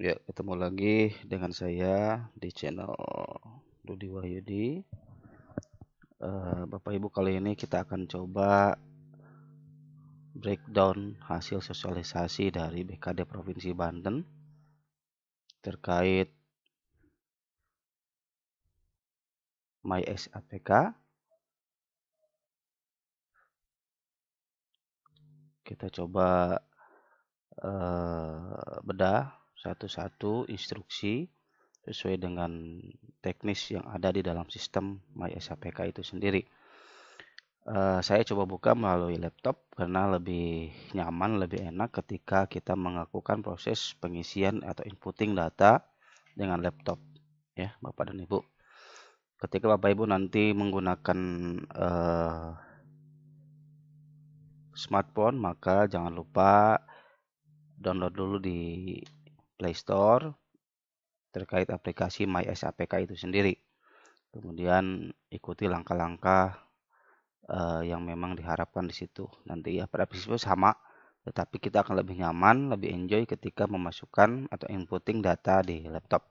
Ya, ketemu lagi dengan saya di channel Dudi Wahyudi. Uh, Bapak Ibu, kali ini kita akan coba breakdown hasil sosialisasi dari BKD Provinsi Banten terkait MySAPK. Kita coba uh, bedah satu-satu instruksi sesuai dengan teknis yang ada di dalam sistem MySAPK itu sendiri. Uh, saya coba buka melalui laptop karena lebih nyaman, lebih enak ketika kita melakukan proses pengisian atau inputting data dengan laptop, ya Bapak dan Ibu. Ketika Bapak Ibu nanti menggunakan uh, smartphone, maka jangan lupa download dulu di Play Store terkait aplikasi My SAPK itu sendiri. Kemudian ikuti langkah-langkah uh, yang memang diharapkan di situ. Nanti ya pada prinsipnya sama, tetapi kita akan lebih nyaman, lebih enjoy ketika memasukkan atau inputting data di laptop.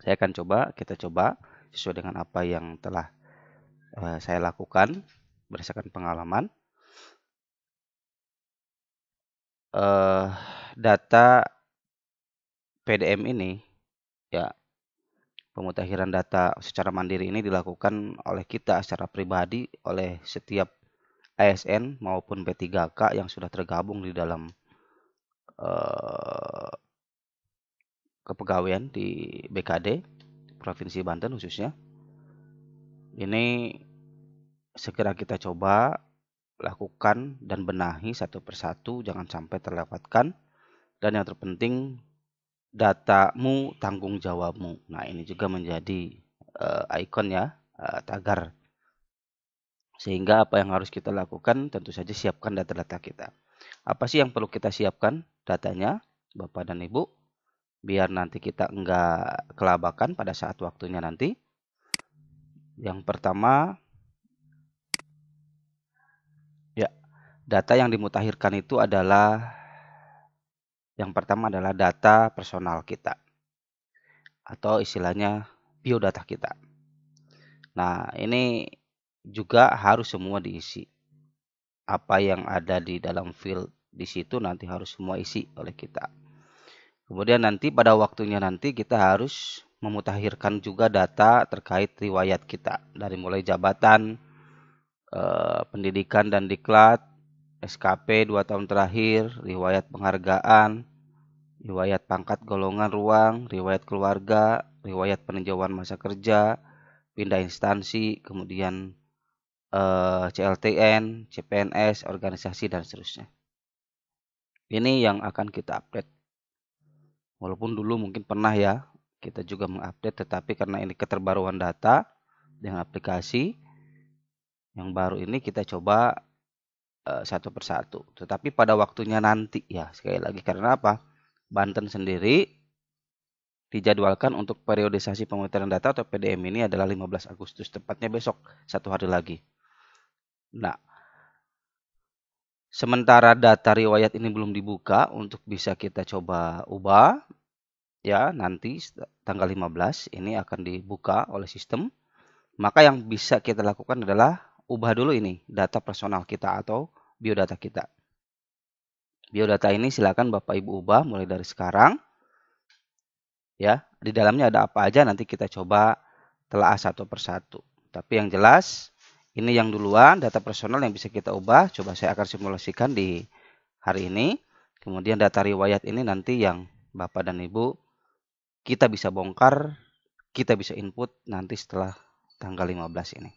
Saya akan coba, kita coba sesuai dengan apa yang telah uh, saya lakukan berdasarkan pengalaman. Uh, data PDM ini ya pemutakhiran data secara mandiri ini dilakukan oleh kita secara pribadi oleh setiap ASN maupun P3K yang sudah tergabung di dalam uh, kepegawaian di BKD Provinsi Banten khususnya ini segera kita coba lakukan dan benahi satu persatu jangan sampai terlewatkan dan yang terpenting datamu tanggung jawabmu. Nah, ini juga menjadi uh, ikon ya, uh, tagar. Sehingga apa yang harus kita lakukan tentu saja siapkan data-data kita. Apa sih yang perlu kita siapkan datanya, Bapak dan Ibu? Biar nanti kita enggak kelabakan pada saat waktunya nanti. Yang pertama ya, data yang dimutahirkan itu adalah yang pertama adalah data personal kita atau istilahnya biodata kita. Nah, ini juga harus semua diisi. Apa yang ada di dalam field di situ nanti harus semua isi oleh kita. Kemudian nanti pada waktunya nanti kita harus memutahirkan juga data terkait riwayat kita dari mulai jabatan, eh, pendidikan dan diklat, SKP dua tahun terakhir, riwayat penghargaan, riwayat pangkat golongan ruang, riwayat keluarga, riwayat peninjauan masa kerja, pindah instansi, kemudian eh, CLTN, CPNS, organisasi dan seterusnya. Ini yang akan kita update. Walaupun dulu mungkin pernah ya kita juga mengupdate, tetapi karena ini keterbaruan data dengan aplikasi yang baru ini kita coba Eh, satu persatu. Tetapi pada waktunya nanti ya sekali lagi karena apa? Banten sendiri dijadwalkan untuk periodisasi pemutaran data atau PDM ini adalah 15 Agustus tepatnya besok satu hari lagi. Nah, sementara data riwayat ini belum dibuka untuk bisa kita coba ubah ya nanti tanggal 15 ini akan dibuka oleh sistem maka yang bisa kita lakukan adalah ubah dulu ini data personal kita atau biodata kita. Biodata ini silakan Bapak Ibu ubah mulai dari sekarang. Ya, di dalamnya ada apa aja nanti kita coba telaah satu persatu. Tapi yang jelas ini yang duluan data personal yang bisa kita ubah. Coba saya akan simulasikan di hari ini. Kemudian data riwayat ini nanti yang Bapak dan Ibu kita bisa bongkar, kita bisa input nanti setelah tanggal 15 ini.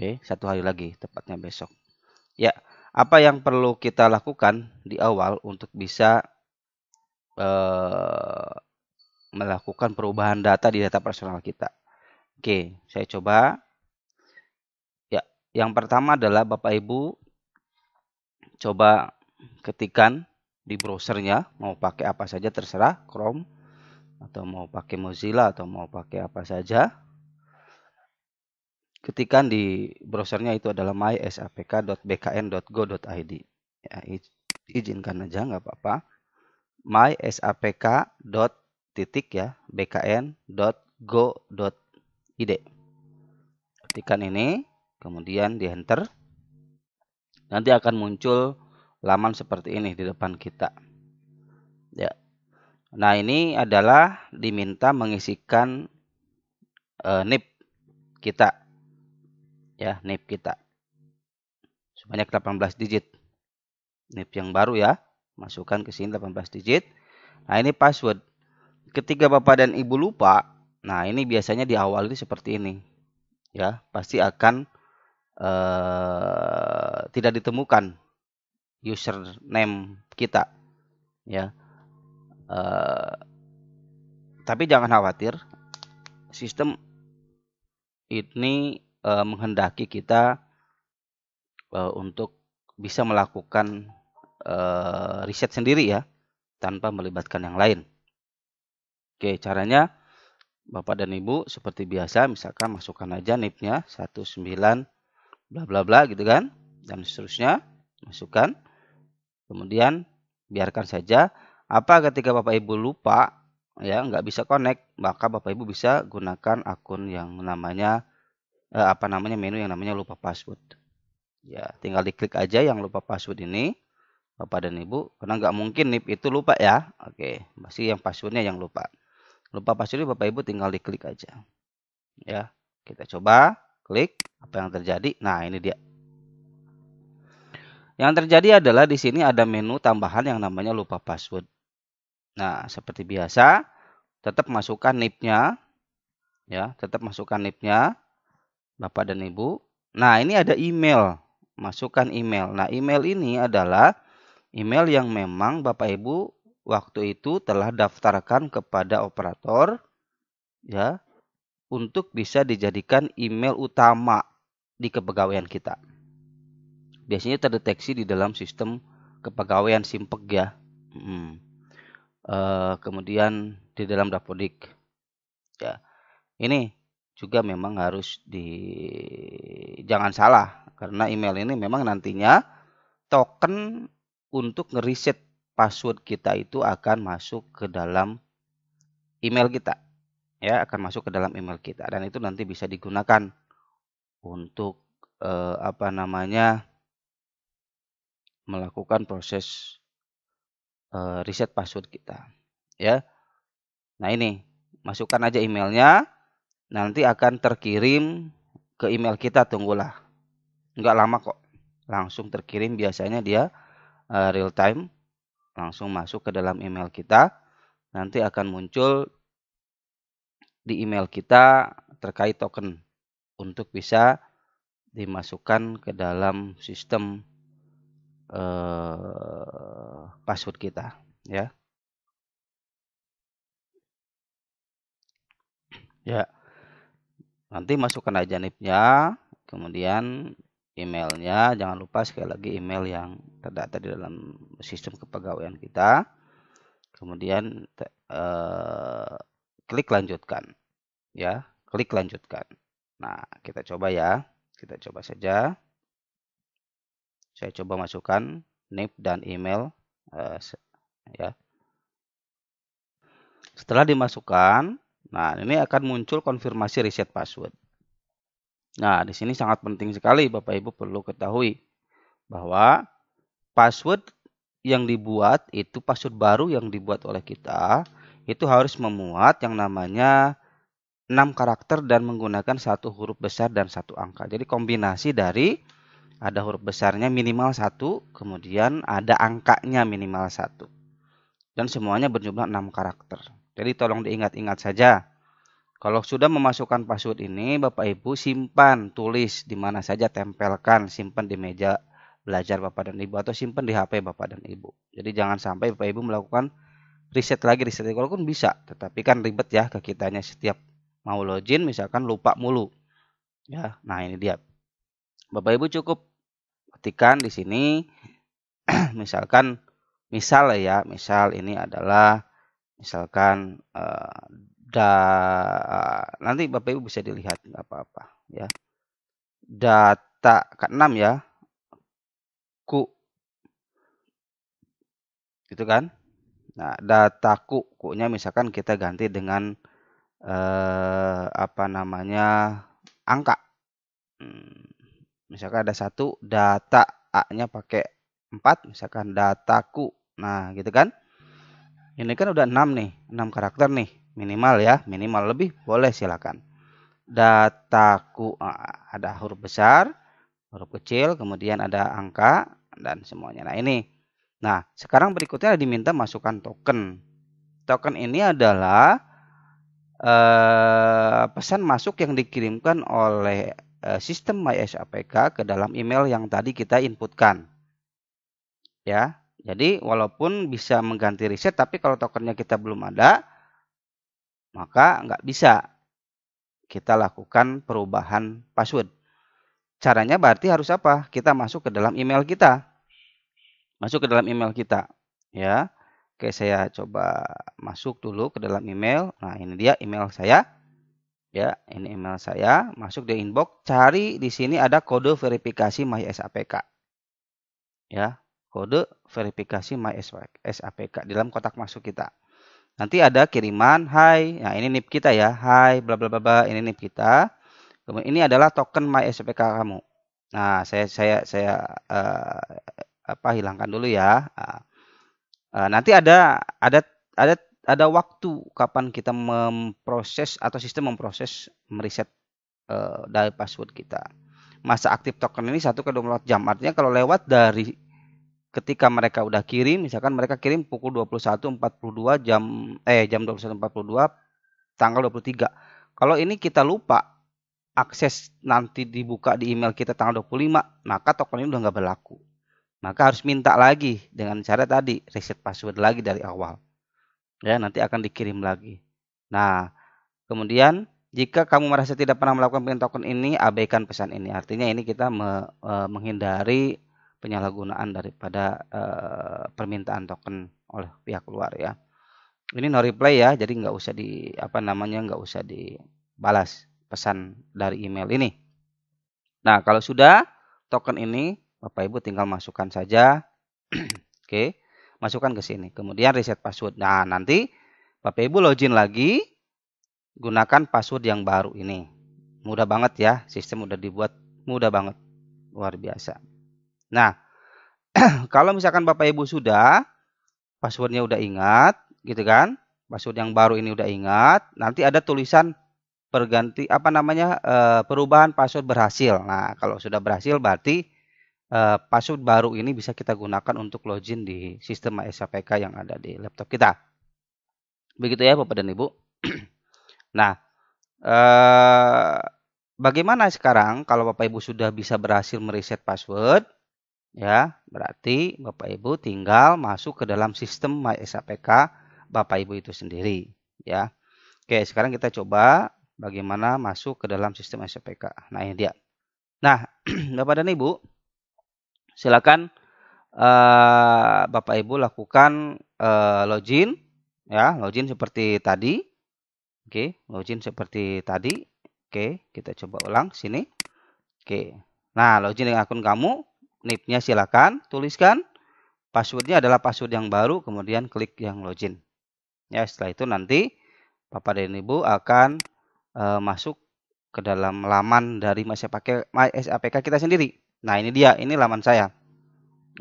Oke, satu hari lagi tepatnya besok. Ya, apa yang perlu kita lakukan di awal untuk bisa uh, melakukan perubahan data di data personal kita? Oke, saya coba. Ya, yang pertama adalah Bapak Ibu coba ketikan di browsernya mau pakai apa saja terserah Chrome atau mau pakai Mozilla atau mau pakai apa saja ketikan di browsernya itu adalah mysapk.bkn.go.id ya, izinkan aja nggak apa-apa mysapk. ya bkn.go.id ketikan ini kemudian di enter nanti akan muncul laman seperti ini di depan kita ya nah ini adalah diminta mengisikan e, eh, nip kita ya NIP kita sebanyak 18 digit NIP yang baru ya masukkan ke sini 18 digit nah ini password ketika bapak dan ibu lupa nah ini biasanya di diawali seperti ini ya pasti akan eh, tidak ditemukan username kita ya eh, tapi jangan khawatir sistem ini uh, menghendaki kita uh, untuk bisa melakukan uh, riset sendiri ya tanpa melibatkan yang lain. Oke, caranya Bapak dan Ibu seperti biasa misalkan masukkan aja NIP-nya 19 bla bla bla gitu kan dan seterusnya masukkan. Kemudian biarkan saja apa ketika Bapak Ibu lupa ya nggak bisa connect maka Bapak Ibu bisa gunakan akun yang namanya eh, apa namanya menu yang namanya lupa password. Ya, tinggal diklik aja yang lupa password ini, Bapak dan Ibu, karena nggak mungkin NIP itu lupa ya. Oke, masih yang passwordnya yang lupa. Lupa password Bapak Ibu tinggal diklik aja. Ya, kita coba klik apa yang terjadi. Nah, ini dia. Yang terjadi adalah di sini ada menu tambahan yang namanya lupa password. Nah, seperti biasa, tetap masukkan NIP-nya. Ya, tetap masukkan NIP-nya. Bapak dan Ibu. Nah, ini ada email. Masukkan email. Nah, email ini adalah email yang memang Bapak Ibu waktu itu telah daftarkan kepada operator ya untuk bisa dijadikan email utama di kepegawaian kita. Biasanya terdeteksi di dalam sistem kepegawaian SIMPEG ya. Hmm. E, kemudian di dalam dapodik. Ya. Ini juga memang harus di jangan salah karena email ini memang nantinya token untuk ngeriset password kita itu akan masuk ke dalam email kita ya akan masuk ke dalam email kita dan itu nanti bisa digunakan untuk eh, apa namanya melakukan proses eh, reset password kita ya nah ini masukkan aja emailnya nanti akan terkirim ke email kita tunggulah nggak lama kok langsung terkirim biasanya dia uh, real time langsung masuk ke dalam email kita nanti akan muncul di email kita terkait token untuk bisa dimasukkan ke dalam sistem uh, password kita ya ya yeah. Nanti masukkan aja nipnya kemudian emailnya. Jangan lupa sekali lagi email yang terdata di dalam sistem kepegawaian kita. Kemudian e, klik lanjutkan, ya, klik lanjutkan. Nah, kita coba ya, kita coba saja. Saya coba masukkan NIP dan email, eh, ya. Setelah dimasukkan, Nah, ini akan muncul konfirmasi reset password. Nah, di sini sangat penting sekali Bapak Ibu perlu ketahui bahwa password yang dibuat itu password baru yang dibuat oleh kita itu harus memuat yang namanya 6 karakter dan menggunakan satu huruf besar dan satu angka. Jadi kombinasi dari ada huruf besarnya minimal satu, kemudian ada angkanya minimal satu, dan semuanya berjumlah 6 karakter. Jadi tolong diingat-ingat saja. Kalau sudah memasukkan password ini, Bapak Ibu simpan, tulis di mana saja, tempelkan, simpan di meja belajar Bapak dan Ibu atau simpan di HP Bapak dan Ibu. Jadi jangan sampai Bapak Ibu melakukan riset lagi, riset lagi. Walaupun bisa, tetapi kan ribet ya ke kitanya setiap mau login misalkan lupa mulu. Ya, nah ini dia. Bapak Ibu cukup ketikan di sini misalkan misal ya, misal ini adalah misalkan uh, da uh, nanti Bapak Ibu bisa dilihat nggak apa-apa ya data ke enam ya ku itu kan nah data ku ku-nya misalkan kita ganti dengan eh, apa namanya angka hmm, misalkan ada satu data A-nya pakai empat misalkan dataku nah gitu kan ini kan udah 6 nih, 6 karakter nih. Minimal ya, minimal lebih boleh silakan. Dataku ada huruf besar, huruf kecil, kemudian ada angka dan semuanya. Nah, ini. Nah, sekarang berikutnya diminta masukkan token. Token ini adalah eh, pesan masuk yang dikirimkan oleh eh, sistem MySAPK ke dalam email yang tadi kita inputkan. Ya, jadi walaupun bisa mengganti riset, tapi kalau tokennya kita belum ada, maka nggak bisa kita lakukan perubahan password. Caranya berarti harus apa? Kita masuk ke dalam email kita. Masuk ke dalam email kita. ya. Oke, saya coba masuk dulu ke dalam email. Nah, ini dia email saya. Ya, ini email saya. Masuk di inbox. Cari di sini ada kode verifikasi MySAPK. Ya, kode verifikasi MySAPK dalam kotak masuk kita. Nanti ada kiriman, hai, nah ini NIP kita ya, hai, bla bla bla ini NIP kita. Kemudian ini adalah token MySPK kamu. Nah, saya saya saya uh, apa hilangkan dulu ya. Uh, nanti ada ada ada ada waktu kapan kita memproses atau sistem memproses meriset uh, dari password kita. Masa aktif token ini satu ke 24 jam. Artinya kalau lewat dari ketika mereka udah kirim, misalkan mereka kirim pukul 21.42 jam eh jam 21.42 tanggal 23. Kalau ini kita lupa akses nanti dibuka di email kita tanggal 25, maka token ini udah nggak berlaku. Maka harus minta lagi dengan cara tadi reset password lagi dari awal. Ya, nanti akan dikirim lagi. Nah, kemudian jika kamu merasa tidak pernah melakukan pin token ini, abaikan pesan ini. Artinya ini kita me, e, menghindari penyalahgunaan daripada uh, permintaan token oleh pihak luar ya. Ini no reply ya, jadi nggak usah di apa namanya nggak usah dibalas pesan dari email ini. Nah kalau sudah token ini Bapak Ibu tinggal masukkan saja, oke, okay. masukkan ke sini. Kemudian reset password. Nah nanti Bapak Ibu login lagi, gunakan password yang baru ini. Mudah banget ya, sistem udah dibuat mudah banget, luar biasa. Nah, kalau misalkan Bapak Ibu sudah passwordnya udah ingat, gitu kan? Password yang baru ini udah ingat, nanti ada tulisan perganti apa namanya e, perubahan password berhasil. Nah, kalau sudah berhasil berarti e, password baru ini bisa kita gunakan untuk login di sistem SAPK yang ada di laptop kita. Begitu ya Bapak dan Ibu. nah, e, bagaimana sekarang kalau Bapak Ibu sudah bisa berhasil mereset password? Ya, berarti Bapak Ibu tinggal masuk ke dalam sistem MySAPK Bapak Ibu itu sendiri, ya. Oke, sekarang kita coba bagaimana masuk ke dalam sistem SAPK. Nah, ini dia. Nah, Bapak dan Ibu, silakan uh, Bapak Ibu lakukan uh, login ya, login seperti tadi. Oke, login seperti tadi. Oke, kita coba ulang sini. Oke. Nah, login dengan akun kamu. Nipnya silakan tuliskan. Passwordnya adalah password yang baru, kemudian klik yang login. Ya, setelah itu nanti Bapak dan Ibu akan e, masuk ke dalam laman dari masih pakai MySAPK kita sendiri. Nah, ini dia, ini laman saya.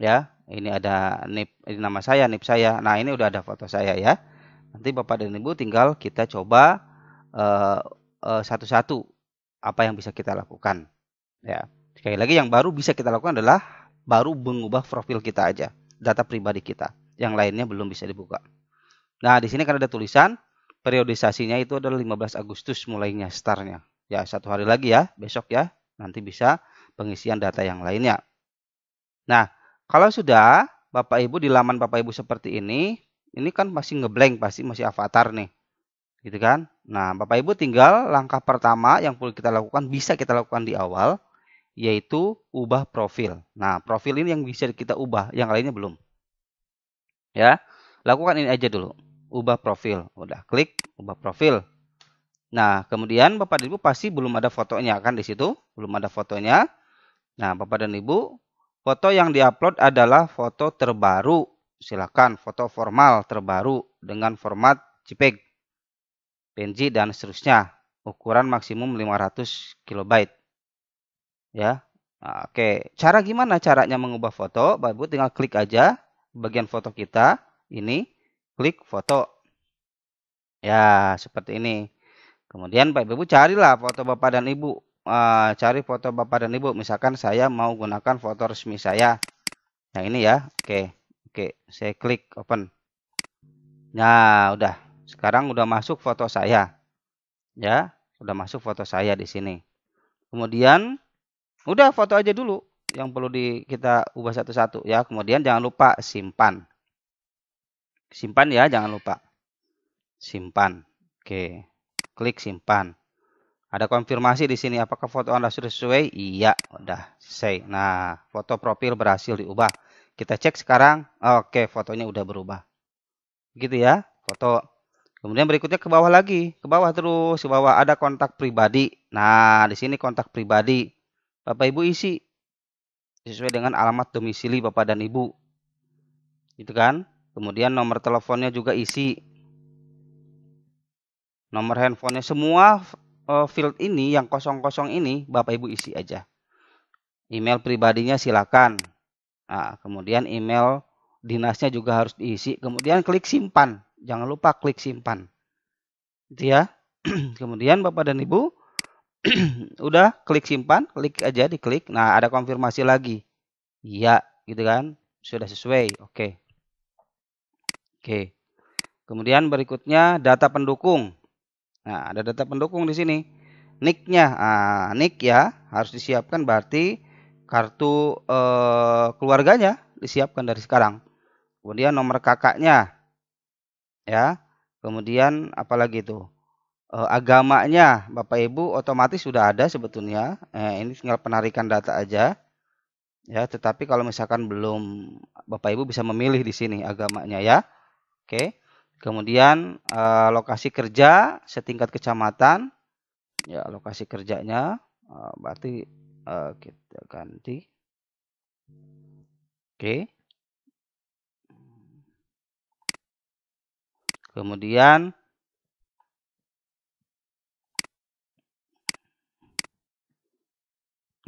Ya, ini ada NIP, ini nama saya, NIP saya. Nah, ini udah ada foto saya ya. Nanti Bapak dan Ibu tinggal kita coba eh, eh, satu-satu e, e, apa yang bisa kita lakukan. Ya. Sekali lagi yang baru bisa kita lakukan adalah baru mengubah profil kita aja, data pribadi kita. Yang lainnya belum bisa dibuka. Nah, di sini kan ada tulisan periodisasinya itu adalah 15 Agustus mulainya startnya. Ya, satu hari lagi ya, besok ya. Nanti bisa pengisian data yang lainnya. Nah, kalau sudah Bapak Ibu di laman Bapak Ibu seperti ini, ini kan masih ngeblank, pasti masih avatar nih. Gitu kan? Nah, Bapak Ibu tinggal langkah pertama yang perlu kita lakukan bisa kita lakukan di awal yaitu ubah profil. Nah, profil ini yang bisa kita ubah, yang lainnya belum. Ya. Lakukan ini aja dulu. Ubah profil. Udah klik ubah profil. Nah, kemudian Bapak dan Ibu pasti belum ada fotonya kan di situ? Belum ada fotonya. Nah, Bapak dan Ibu, foto yang diupload adalah foto terbaru. Silakan foto formal terbaru dengan format JPEG, PNG dan seterusnya. Ukuran maksimum 500 kilobyte. Ya. Nah, oke, cara gimana caranya mengubah foto? Bapak Ibu tinggal klik aja bagian foto kita ini, klik foto. Ya, seperti ini. Kemudian Bapak Ibu carilah foto Bapak dan Ibu. Uh, cari foto Bapak dan Ibu. Misalkan saya mau gunakan foto resmi saya. Yang nah, ini ya. Oke. Oke, saya klik open. Nah, udah. Sekarang udah masuk foto saya. Ya, udah masuk foto saya di sini. Kemudian Udah foto aja dulu yang perlu di kita ubah satu-satu ya. Kemudian jangan lupa simpan. Simpan ya, jangan lupa. Simpan. Oke. Klik simpan. Ada konfirmasi di sini apakah foto Anda sudah sesuai? Iya, udah selesai. Nah, foto profil berhasil diubah. Kita cek sekarang. Oke, fotonya udah berubah. Gitu ya, foto. Kemudian berikutnya ke bawah lagi, ke bawah terus, ke bawah ada kontak pribadi. Nah, di sini kontak pribadi. Bapak Ibu isi sesuai dengan alamat domisili Bapak dan Ibu. Gitu kan? Kemudian nomor teleponnya juga isi. Nomor handphonenya semua eh, field ini yang kosong-kosong ini Bapak Ibu isi aja. Email pribadinya silakan. Nah, kemudian email dinasnya juga harus diisi. Kemudian klik simpan. Jangan lupa klik simpan. Gitu ya. kemudian Bapak dan Ibu udah klik simpan, klik aja diklik. Nah, ada konfirmasi lagi. Iya, gitu kan? Sudah sesuai. Oke. Oke. Kemudian berikutnya data pendukung. Nah, ada data pendukung di sini. Nicknya, nah, nick ya harus disiapkan berarti kartu eh, keluarganya disiapkan dari sekarang. Kemudian nomor kakaknya, ya. Kemudian apalagi itu Eh, agamanya Bapak Ibu otomatis sudah ada sebetulnya. Eh, ini tinggal penarikan data aja. Ya, tetapi kalau misalkan belum Bapak Ibu bisa memilih di sini agamanya ya. Oke. Kemudian eh, lokasi kerja setingkat kecamatan. Ya, lokasi kerjanya eh, berarti eh, kita ganti. Oke. Kemudian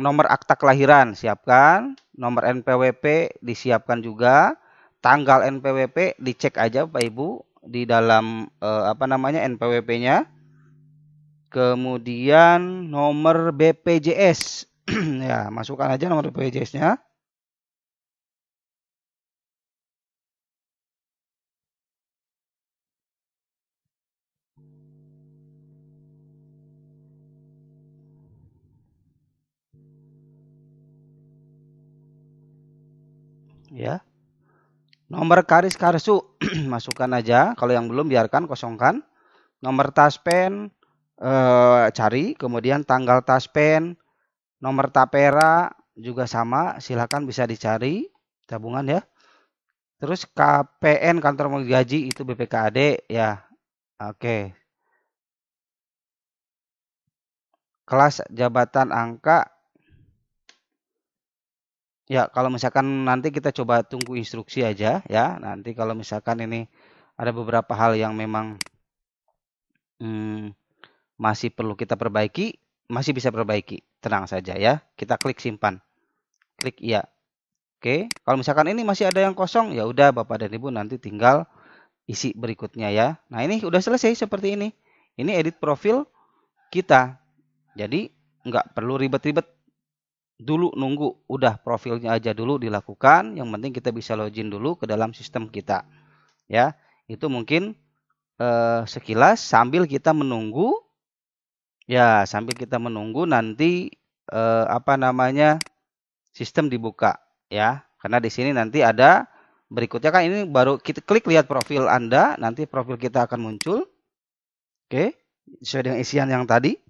nomor akta kelahiran siapkan, nomor NPWP disiapkan juga, tanggal NPWP dicek aja Pak Ibu di dalam eh, apa namanya NPWP-nya. Kemudian nomor BPJS. ya, masukkan aja nomor BPJS-nya. Nomor karis karsu masukkan aja. Kalau yang belum biarkan kosongkan. Nomor taspen e, cari. Kemudian tanggal taspen, nomor tapera juga sama. Silahkan bisa dicari tabungan ya. Terus KPN kantor mau gaji itu BPKAD ya. Oke. Kelas jabatan angka Ya, kalau misalkan nanti kita coba tunggu instruksi aja ya. Nanti kalau misalkan ini ada beberapa hal yang memang hmm, masih perlu kita perbaiki, masih bisa perbaiki. Tenang saja ya. Kita klik simpan. Klik ya. Oke, kalau misalkan ini masih ada yang kosong, ya udah Bapak dan Ibu nanti tinggal isi berikutnya ya. Nah, ini udah selesai seperti ini. Ini edit profil kita. Jadi nggak perlu ribet-ribet dulu nunggu udah profilnya aja dulu dilakukan yang penting kita bisa login dulu ke dalam sistem kita ya itu mungkin eh, sekilas sambil kita menunggu ya sambil kita menunggu nanti eh, apa namanya sistem dibuka ya karena di sini nanti ada berikutnya kan ini baru kita klik lihat profil anda nanti profil kita akan muncul oke sesuai dengan isian yang tadi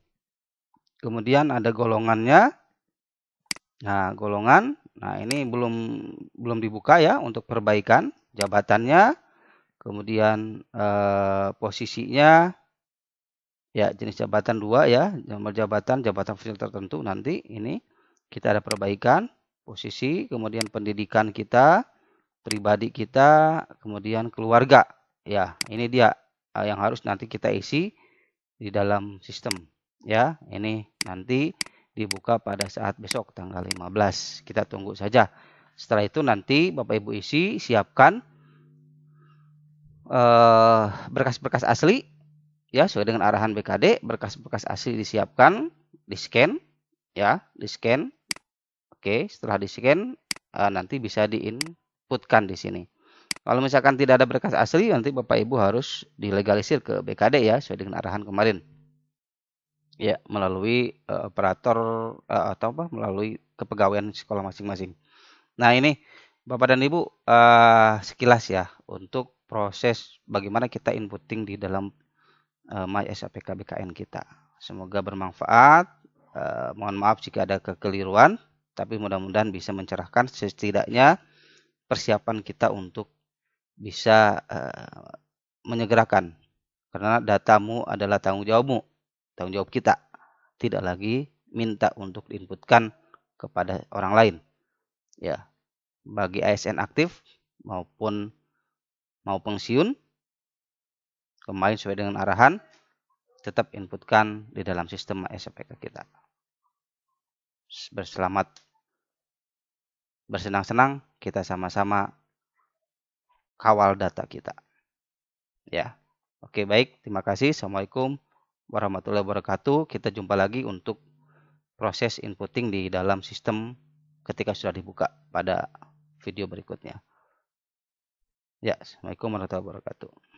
kemudian ada golongannya Nah, golongan. Nah, ini belum belum dibuka ya untuk perbaikan jabatannya, kemudian eh, posisinya ya jenis jabatan dua ya, nomor jabatan, jabatan fungsi tertentu nanti ini kita ada perbaikan posisi, kemudian pendidikan kita, pribadi kita, kemudian keluarga. Ya, ini dia eh, yang harus nanti kita isi di dalam sistem ya. Ini nanti dibuka pada saat besok tanggal 15. Kita tunggu saja. Setelah itu nanti Bapak Ibu isi siapkan eh, berkas-berkas uh, asli ya sesuai dengan arahan BKD, berkas-berkas asli disiapkan, di-scan ya, di-scan. Oke, setelah di-scan uh, nanti bisa diinputkan di sini. Kalau misalkan tidak ada berkas asli, nanti Bapak Ibu harus dilegalisir ke BKD ya, sesuai dengan arahan kemarin. Ya, melalui uh, operator uh, atau apa? Melalui kepegawaian sekolah masing-masing. Nah, ini Bapak dan Ibu uh, sekilas ya untuk proses bagaimana kita inputting di dalam uh, My SAPK BKN kita. Semoga bermanfaat. Uh, mohon maaf jika ada kekeliruan, tapi mudah-mudahan bisa mencerahkan setidaknya persiapan kita untuk bisa uh, menyegerakan karena datamu adalah tanggung jawabmu tanggung jawab kita. Tidak lagi minta untuk diinputkan kepada orang lain. Ya, bagi ASN aktif maupun mau pensiun kemarin sesuai dengan arahan tetap inputkan di dalam sistem SPK kita. Berselamat bersenang-senang kita sama-sama kawal data kita. Ya. Oke, baik. Terima kasih. Assalamualaikum warahmatullahi wabarakatuh. Kita jumpa lagi untuk proses inputting di dalam sistem ketika sudah dibuka pada video berikutnya. Ya, Assalamualaikum warahmatullahi wabarakatuh.